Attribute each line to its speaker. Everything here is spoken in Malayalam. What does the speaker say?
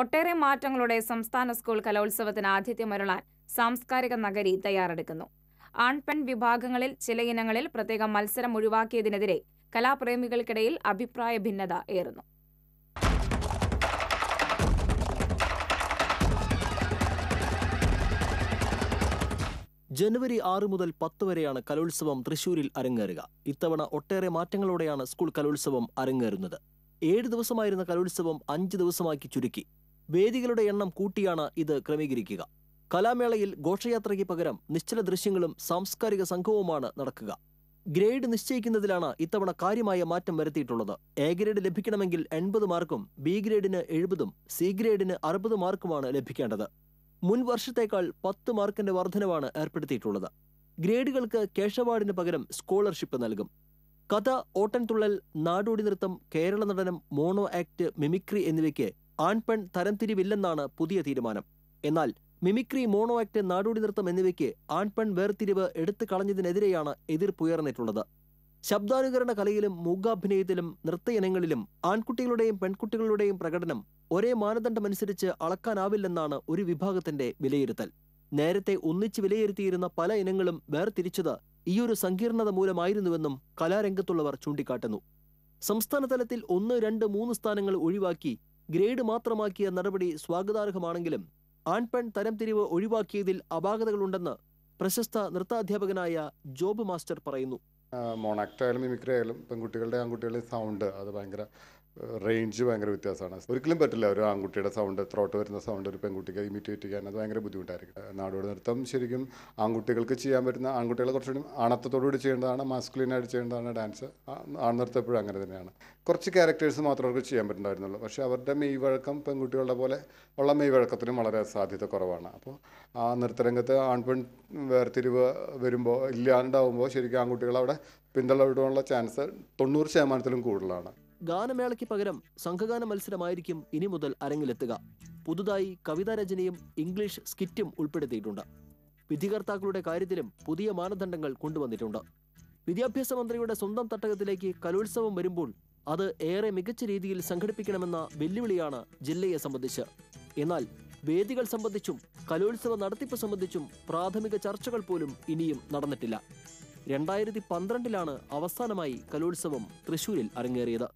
Speaker 1: ഒട്ടേറെ മാറ്റങ്ങളുടെ സംസ്ഥാന സ്കൂൾ കലോത്സവത്തിന് ആതിഥ്യമരുളാൻ സാംസ്കാരിക നഗരി തയ്യാറെടുക്കുന്നു ആൺപെൺ വിഭാഗങ്ങളിൽ ചില ഇനങ്ങളിൽ പ്രത്യേക മത്സരം ഒഴിവാക്കിയതിനെതിരെ കലാപ്രേമികൾക്കിടയിൽ അഭിപ്രായ ഭിന്നത ഏറുന്നു
Speaker 2: ജനുവരി ആറ് മുതൽ പത്ത് വരെയാണ് കലോത്സവം തൃശൂരിൽ അരങ്ങേറുക ഇത്തവണ ഒട്ടേറെ മാറ്റങ്ങളോടെയാണ് സ്കൂൾ കലോത്സവം അരങ്ങേറുന്നത് ഏഴ് ദിവസമായിരുന്ന കലോത്സവം അഞ്ച് ദിവസമാക്കി ചുരുക്കി വേദികളുടെ എണ്ണം കൂട്ടിയാണ് ഇത് ക്രമീകരിക്കുക കലാമേളയിൽ ഘോഷയാത്രയ്ക്ക് പകരം നിശ്ചല ദൃശ്യങ്ങളും സാംസ്കാരിക സംഘവുമാണ് നടക്കുക ഗ്രേഡ് നിശ്ചയിക്കുന്നതിലാണ് ഇത്തവണ കാര്യമായ മാറ്റം വരുത്തിയിട്ടുള്ളത് എ ഗ്രേഡ് ലഭിക്കണമെങ്കിൽ എൺപത് മാർക്കും ബി ഗ്രേഡിന് എഴുപതും സി ഗ്രേഡിന് അറുപത് മാർക്കുമാണ് ലഭിക്കേണ്ടത് മുൻ വർഷത്തേക്കാൾ പത്ത് മാർക്കിന്റെ വർധനവാണ് ഏർപ്പെടുത്തിയിട്ടുള്ളത് ഗ്രേഡുകൾക്ക് കേശവാർഡിന് പകരം സ്കോളർഷിപ്പ് നൽകും കഥ ഓട്ടൻതുള്ളൽ നാടോടി നൃത്തം Kerala Natanam mono act mimicry എന്നിവയ്ക്ക് ആൺപെൺ തരംതിരിവില്ലെന്നാണ് പുതിയ തീരുമാനം എന്നാൽ മിമിക്രി മോണോ ആക്ട് നാടോടി നൃത്തം എന്നിവയ്ക്ക് ആൺപെൺ വേർതിരിവ് എടുത്തു കളഞ്ഞതിനെതിരെയാണ് എതിർപ്പുയർന്നിട്ടുള്ളത് ശബ്ദാനുകരണ കലയിലും മൂകാഭിനയത്തിലും ഇനങ്ങളിലും ആൺകുട്ടികളുടെയും പെൺകുട്ടികളുടെയും പ്രകടനം ഒരേ മാനദണ്ഡമനുസരിച്ച് അളക്കാനാവില്ലെന്നാണ് ഒരു വിഭാഗത്തിന്റെ വിലയിരുത്തൽ നേരത്തെ ഒന്നിച്ച് വിലയിരുത്തിയിരുന്ന പല ഇനങ്ങളും വേർതിരിച്ചത് ഈയൊരു സങ്കീർണത മൂലമായിരുന്നുവെന്നും കലാരംഗത്തുള്ളവർ ചൂണ്ടിക്കാട്ടുന്നു സംസ്ഥാനതലത്തിൽ ഒന്ന് രണ്ട് മൂന്ന് സ്ഥാനങ്ങൾ ഒഴിവാക്കി ഗ്രേഡ് മാത്രമാക്കിയ നടപടി സ്വാഗതാർഹമാണെങ്കിലും ആൺപെൺ തരംതിരിവ് ഒഴിവാക്കിയതിൽ അപാകതകളുണ്ടെന്ന് പ്രശസ്ത നൃത്താധ്യാപകനായ ജോബ് മാസ്റ്റർ പറയുന്നു
Speaker 1: മോണാക്ടായാലും മിമിക്രി ആയാലും പെൺകുട്ടികളുടെ ആൺകുട്ടികളുടെ സൗണ്ട് അത് ഭയങ്കര റേഞ്ച് ഭയങ്കര വ്യത്യാസമാണ് ഒരിക്കലും പറ്റില്ല ഒരു ആൺകുട്ടിയുടെ സൗണ്ട് ത്രോട്ട് വരുന്ന സൗണ്ട് ഒരു പെൺകുട്ടിക്ക് ഇമിറ്റേറ്റ് ചെയ്യാൻ അത് ഭയങ്കര ബുദ്ധിമുട്ടായിരിക്കും നാടോടി നൃത്തം ശരിക്കും ആൺകുട്ടികൾക്ക് ചെയ്യാൻ പറ്റുന്ന ആൺകുട്ടികളെ കുറച്ചുകൂടി ആണത്തോടുകൂടി ചെയ്യേണ്ടതാണ് മാസ്കുലിനായിട്ട് ചെയ്യേണ്ടതാണ് ഡാൻസ് ആൺനൃത്തം എപ്പോഴും അങ്ങനെ തന്നെയാണ് കുറച്ച് ക്യാരക്ടേഴ്സ് മാത്രമേ അവർക്ക് ചെയ്യാൻ പറ്റുന്നുണ്ടായിരുന്നുള്ളൂ പക്ഷേ അവരുടെ മെയ് വഴക്കം പെൺകുട്ടികളുടെ പോലെ ഉള്ള മെയ് വഴക്കത്തിനും വളരെ സാധ്യത കുറവാണ് അപ്പോൾ ആ നൃത്തരംഗത്ത് ആൺപെൺ വേർതിരിവ് വരുമ്പോൾ ഇല്ലാണ്ടാവുമ്പോൾ ശരിക്കും ആൺകുട്ടികളവിടെ അവിടെ പിന്തള്ളവിടാനുള്ള ചാൻസ് തൊണ്ണൂറ് ശതമാനത്തിലും കൂടുതലാണ്
Speaker 2: ഗാനമേളയ്ക്ക് പകരം സംഘഗാന മത്സരമായിരിക്കും ഇനി മുതൽ അരങ്ങിലെത്തുക പുതുതായി രചനയും ഇംഗ്ലീഷ് സ്കിറ്റും ഉൾപ്പെടുത്തിയിട്ടുണ്ട് വിധികർത്താക്കളുടെ കാര്യത്തിലും പുതിയ മാനദണ്ഡങ്ങൾ കൊണ്ടുവന്നിട്ടുണ്ട് വിദ്യാഭ്യാസ മന്ത്രിയുടെ സ്വന്തം തട്ടകത്തിലേക്ക് കലോത്സവം വരുമ്പോൾ അത് ഏറെ മികച്ച രീതിയിൽ സംഘടിപ്പിക്കണമെന്ന വെല്ലുവിളിയാണ് ജില്ലയെ സംബന്ധിച്ച് എന്നാൽ വേദികൾ സംബന്ധിച്ചും കലോത്സവ നടത്തിപ്പ് സംബന്ധിച്ചും പ്രാഥമിക ചർച്ചകൾ പോലും ഇനിയും നടന്നിട്ടില്ല രണ്ടായിരത്തി പന്ത്രണ്ടിലാണ് അവസാനമായി കലോത്സവം തൃശൂരിൽ അരങ്ങേറിയത്